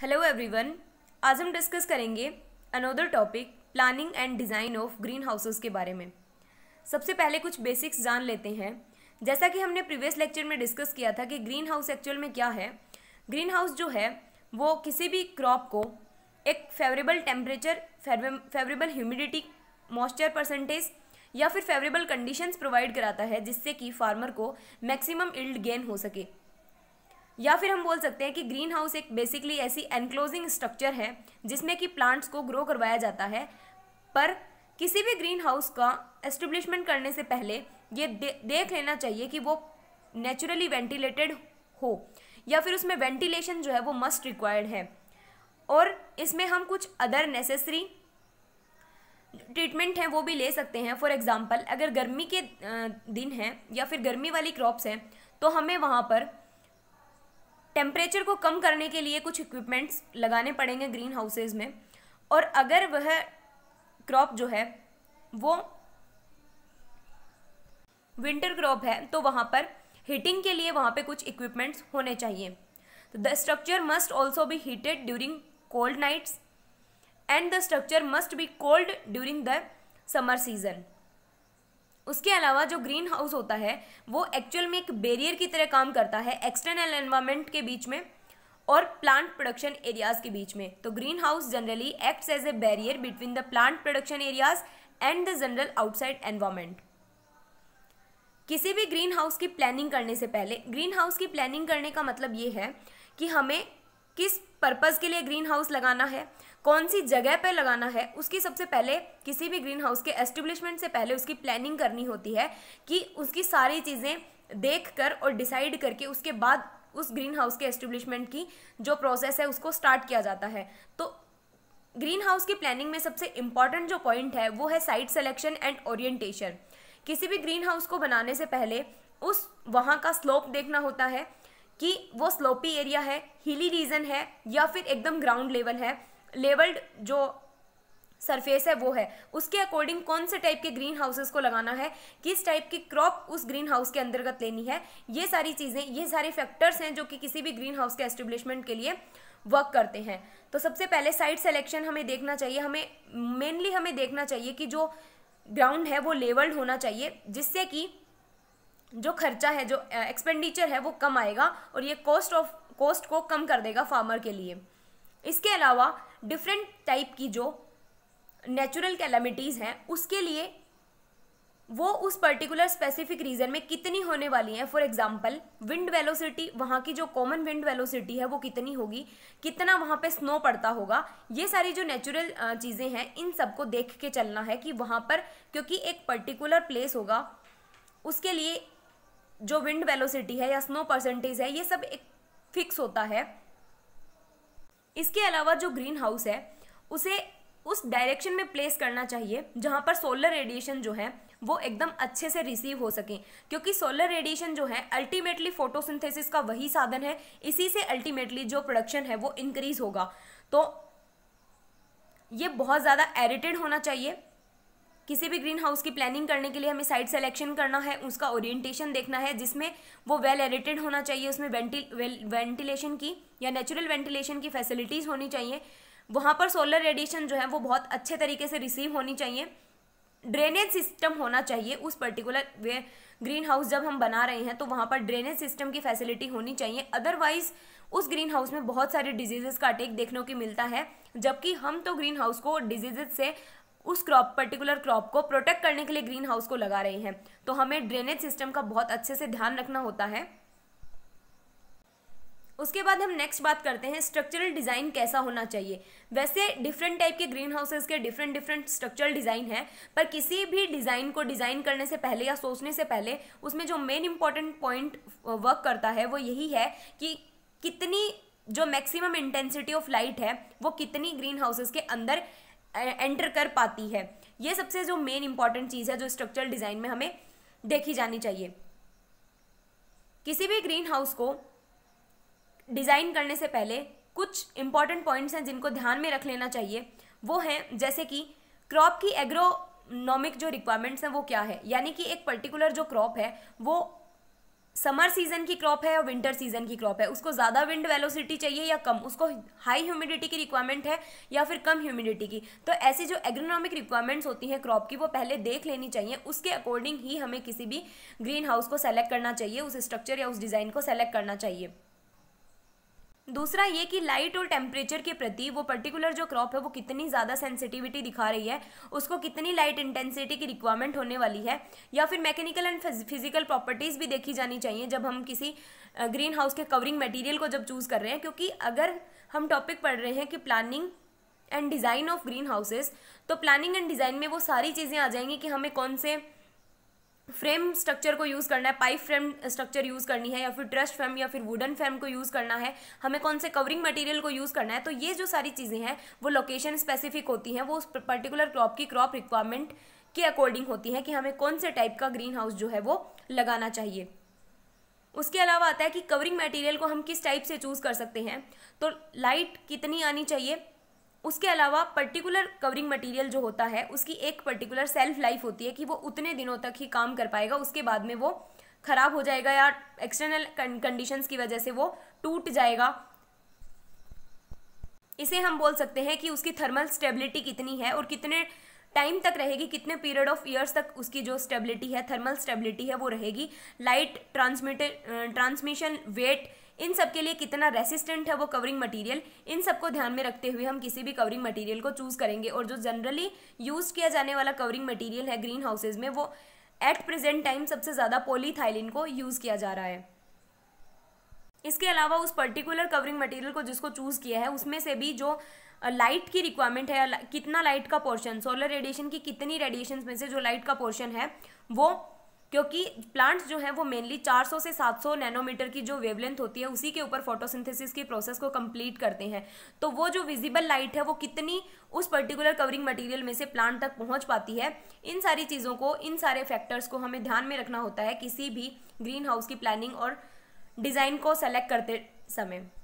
hello everyone आज हम discuss करेंगे another topic planning and design of green houses के बारे में सबसे पहले कुछ बेसिक्स जान लेते हैं जैसा कि हमने प्रीवियस लेक्चर में डिस्कस किया था कि ग्रीन हाउस एक्चुअल में क्या है ग्रीन हाउस जो है वो किसी भी क्रॉप को एक favourable temperature favourable humidity moisture percentage या फिर फेवरेबल कंडीशंस प्रोवाइड कराता है जिससे कि फार्मर को मैक्सिमम इल्ड गेन हो सके या फिर हम बोल सकते हैं कि ग्रीन हाउस एक बेसिकली ऐसी एनक्लोजिंग स्ट्रक्चर है जिसमें कि प्लांट्स को ग्रो करवाया जाता है पर किसी भी ग्रीन हाउस का एस्टेब्लिशमेंट करने से पहले ये दे, देख लेना चाहिए कि वो नेचुरली वेंटिलेटेड हो या फिर उसमें वेंटिलेशन जो है वो मस्ट रिक्वायर्ड है और इसमें हम कुछ अदर नेसेसरी ट्रीटमेंट हैं वो भी ले सकते हैं फॉर एग्ज़ाम्पल अगर गर्मी के दिन हैं या फिर गर्मी वाली क्रॉप्स हैं तो हमें वहाँ पर टेम्परेचर को कम करने के लिए कुछ इक्विपमेंट्स लगाने पड़ेंगे ग्रीन हाउसेज में और अगर वह क्रॉप जो है वो विंटर क्रॉप है तो वहाँ पर हीटिंग के लिए वहाँ पे कुछ इक्विपमेंट्स होने चाहिए the structure must also be heated during cold nights and the structure must be cold during the summer season उसके अलावा जो ग्रीन हाउस होता है वो एक्चुअल में एक बेरियर की तरह काम करता है एक्सटर्नल एनवायरमेंट के बीच में और प्लांट प्रोडक्शन एरियाज के बीच में तो green house generally acts as a barrier between the plant production areas and the general outside environment किसी भी ग्रीन हाउस की प्लानिंग करने से पहले ग्रीन हाउस की प्लानिंग करने का मतलब ये है कि हमें किस पर्पज़ के लिए ग्रीन हाउस लगाना है कौन सी जगह पर लगाना है उसकी सबसे पहले किसी भी ग्रीन हाउस के एस्टेब्लिशमेंट से पहले उसकी प्लानिंग करनी होती है कि उसकी सारी चीज़ें देख कर और डिसाइड करके उसके बाद उस ग्रीन हाउस के एस्टेब्लिशमेंट की जो प्रोसेस है उसको स्टार्ट किया जाता है तो ग्रीन हाउस की प्लानिंग में सबसे इम्पॉर्टेंट जो पॉइंट है वो है साइट सेलेक्शन एंड ओरिएंटेशन किसी भी ग्रीन हाउस को बनाने से पहले उस वहाँ का स्लोप देखना होता है कि वो स्लोपी एरिया है हिली रीजन है या फिर एकदम ग्राउंड लेवल है लेवल्ड जो सरफेस है वो है उसके अकॉर्डिंग कौन से टाइप के ग्रीन हाउसेस को लगाना है किस टाइप की क्रॉप उस ग्रीन हाउस के अंतर्गत लेनी है ये सारी चीज़ें ये सारे फैक्टर्स हैं जो कि किसी भी ग्रीन हाउस के एस्टेब्लिशमेंट के लिए वर्क करते हैं तो सबसे पहले साइट सेलेक्शन हमें देखना चाहिए हमें मेनली हमें देखना चाहिए कि जो ग्राउंड है वो लेवल्ड होना चाहिए जिससे कि जो खर्चा है जो एक्सपेंडिचर है वो कम आएगा और ये कॉस्ट ऑफ कॉस्ट को कम कर देगा फार्मर के लिए इसके अलावा डिफरेंट टाइप की जो नेचुरल कैलमिटीज़ हैं उसके लिए वो उस पर्टिकुलर स्पेसिफिक रीजन में कितनी होने वाली हैं फॉर एग्जाम्पल विंड वेलोसिटी वहाँ की जो कॉमन विंड वेलोसिटी है वो कितनी होगी कितना वहाँ पे स्नो पड़ता होगा ये सारी जो नेचुरल चीज़ें हैं इन सबको देख के चलना है कि वहाँ पर क्योंकि एक पर्टिकुलर प्लेस होगा उसके लिए जो विंड वेलोसिटी है या स्नो परसेंटेज है ये सब एक फिक्स होता है इसके अलावा जो ग्रीन हाउस है उसे उस डायरेक्शन में प्लेस करना चाहिए जहाँ पर सोलर रेडिएशन जो है वो एकदम अच्छे से रिसीव हो सकें क्योंकि सोलर रेडिएशन जो है अल्टीमेटली फोटोसिंथेसिस का वही साधन है इसी से अल्टीमेटली जो प्रोडक्शन है वो इंक्रीज होगा तो ये बहुत ज़्यादा एरिटेड होना चाहिए किसी भी ग्रीन हाउस की प्लानिंग करने के लिए हमें साइट सेलेक्शन करना है उसका ओरिएंटेशन देखना है जिसमें वो वेल एरेटेड होना चाहिए उसमें वेंटिलेशन की या नेचुरल वेंटिलेशन की फैसिलिटीज़ होनी चाहिए वहाँ पर सोलर रेडिएशन जो है वो बहुत अच्छे तरीके से रिसीव होनी चाहिए ड्रेनेज सिस्टम होना चाहिए उस पर्टिकुलर वे ग्रीन हाउस जब हम बना रहे हैं तो वहाँ पर ड्रेनेज सिस्टम की फैसिलिटी होनी चाहिए अदरवाइज उस ग्रीन हाउस में बहुत सारे डिजीजेस का अटैक देखने को मिलता है जबकि हम तो ग्रीन हाउस को डिजीजेस से उस क्रॉप पर्टिकुलर क्रॉप को प्रोटेक्ट करने के लिए ग्रीन हाउस को लगा रहे हैं तो हमें ड्रेनेज सिस्टम का बहुत अच्छे से ध्यान रखना होता है उसके बाद हम नेक्स्ट बात करते हैं स्ट्रक्चरल डिज़ाइन कैसा होना चाहिए वैसे डिफरेंट टाइप के ग्रीन हाउसेज के डिफरेंट डिफरेंट स्ट्रक्चरल डिज़ाइन है पर किसी भी डिज़ाइन को डिज़ाइन करने से पहले या सोचने से पहले उसमें जो मेन इंपॉर्टेंट पॉइंट वर्क करता है वो यही है कि कितनी जो मैक्सिमम इंटेंसिटी ऑफ लाइट है वो कितनी ग्रीन हाउसेज के अंदर एंटर कर पाती है ये सबसे जो मेन इंपॉर्टेंट चीज़ है जो स्ट्रक्चरल डिज़ाइन में हमें देखी जानी चाहिए किसी भी ग्रीन हाउस को डिज़ाइन करने से पहले कुछ इंपॉर्टेंट पॉइंट्स हैं जिनको ध्यान में रख लेना चाहिए वो हैं जैसे कि क्रॉप की एग्रोनॉमिक जो रिक्वायरमेंट्स हैं वो क्या है यानी कि एक पर्टिकुलर जो क्रॉप है वो समर सीजन की क्रॉप है और विंटर सीजन की क्रॉप है उसको ज़्यादा विंड वेलोसिटी चाहिए या कम उसको हाई ह्यूमिडिटी की रिक्वायरमेंट है या फिर कम ह्यूमिडिटी की तो ऐसी जो एग्रोनॉमिक रिक्वायरमेंट्स होती हैं क्रॉप की वो पहले देख लेनी चाहिए उसके अकॉर्डिंग ही हमें किसी भी ग्रीन हाउस को सेलेक्ट करना चाहिए उस स्ट्रक्चर या उस डिज़ाइन को सेलेक्ट करना चाहिए दूसरा ये कि लाइट और टेम्परेचर के प्रति वो पर्टिकुलर जो क्रॉप है वो कितनी ज़्यादा सेंसिटिविटी दिखा रही है उसको कितनी लाइट इंटेंसिटी की रिक्वायरमेंट होने वाली है या फिर मैकेनिकल एंड फिजिकल प्रॉपर्टीज़ भी देखी जानी चाहिए जब हम किसी ग्रीन हाउस के कवरिंग मटेरियल को जब चूज़ कर रहे हैं क्योंकि अगर हम टॉपिक पढ़ रहे हैं कि planning and design of green houses तो प्लानिंग एंड डिज़ाइन में वो सारी चीज़ें आ जाएंगी कि हमें कौन से फ्रेम स्ट्रक्चर को यूज़ करना है पाइप फ्रेम स्ट्रक्चर यूज़ करनी है या फिर ट्रस्ट फ्रेम या फिर वुडन फ्रेम को यूज़ करना है हमें कौन से कवरिंग मटेरियल को यूज़ करना है तो ये जो सारी चीज़ें हैं वो लोकेशन स्पेसिफिक होती हैं वो उस पर्टिकुलर क्रॉप की क्रॉप रिक्वायरमेंट के अकॉर्डिंग होती हैं कि हमें कौन से टाइप का ग्रीन हाउस जो है वो लगाना चाहिए उसके अलावा आता है कि कवरिंग मटेरियल को हम किस टाइप से चूज़ कर सकते हैं तो लाइट कितनी आनी चाहिए उसके अलावा पर्टिकुलर कवरिंग मटेरियल जो होता है उसकी एक पर्टिकुलर सेल्फ लाइफ होती है कि वो उतने दिनों तक ही काम कर पाएगा उसके बाद में वो ख़राब हो जाएगा या एक्सटर्नल कंडीशंस की वजह से वो टूट जाएगा इसे हम बोल सकते हैं कि उसकी थर्मल स्टेबिलिटी कितनी है और कितने टाइम तक रहेगी कितने पीरियड ऑफ ईयर्स तक उसकी जो स्टेबिलिटी है थर्मल स्टेबिलिटी है वो रहेगी लाइट ट्रांसमिटेड ट्रांसमिशन वेट इन सब के लिए कितना रेसिस्टेंट है वो कवरिंग मटेरियल इन सबको ध्यान में रखते हुए हम किसी भी कवरिंग मटेरियल को चूज़ करेंगे और जो जनरली यूज़ किया जाने वाला कवरिंग मटेरियल है ग्रीन हाउसेज में वो एट प्रेजेंट टाइम सबसे ज़्यादा पोलीथाइलिन को यूज़ किया जा रहा है इसके अलावा उस पर्टिकुलर कवरिंग मटेरियल को जिसको चूज़ किया है उसमें से भी जो लाइट की रिक्वायरमेंट है कितना लाइट का पोर्शन सोलर रेडिएशन की कितनी रेडिएशन में से जो लाइट का पोर्शन है वो क्योंकि प्लांट्स जो है वो मेनली 400 से 700 नैनोमीटर की जो वेवलेंथ होती है उसी के ऊपर फोटोसिंथेसिस की प्रोसेस को कंप्लीट करते हैं तो वो जो विजिबल लाइट है वो कितनी उस पर्टिकुलर कवरिंग मटेरियल में से प्लांट तक पहुंच पाती है इन सारी चीज़ों को इन सारे फैक्टर्स को हमें ध्यान में रखना होता है किसी भी ग्रीन हाउस की प्लानिंग और डिज़ाइन को सेलेक्ट करते समय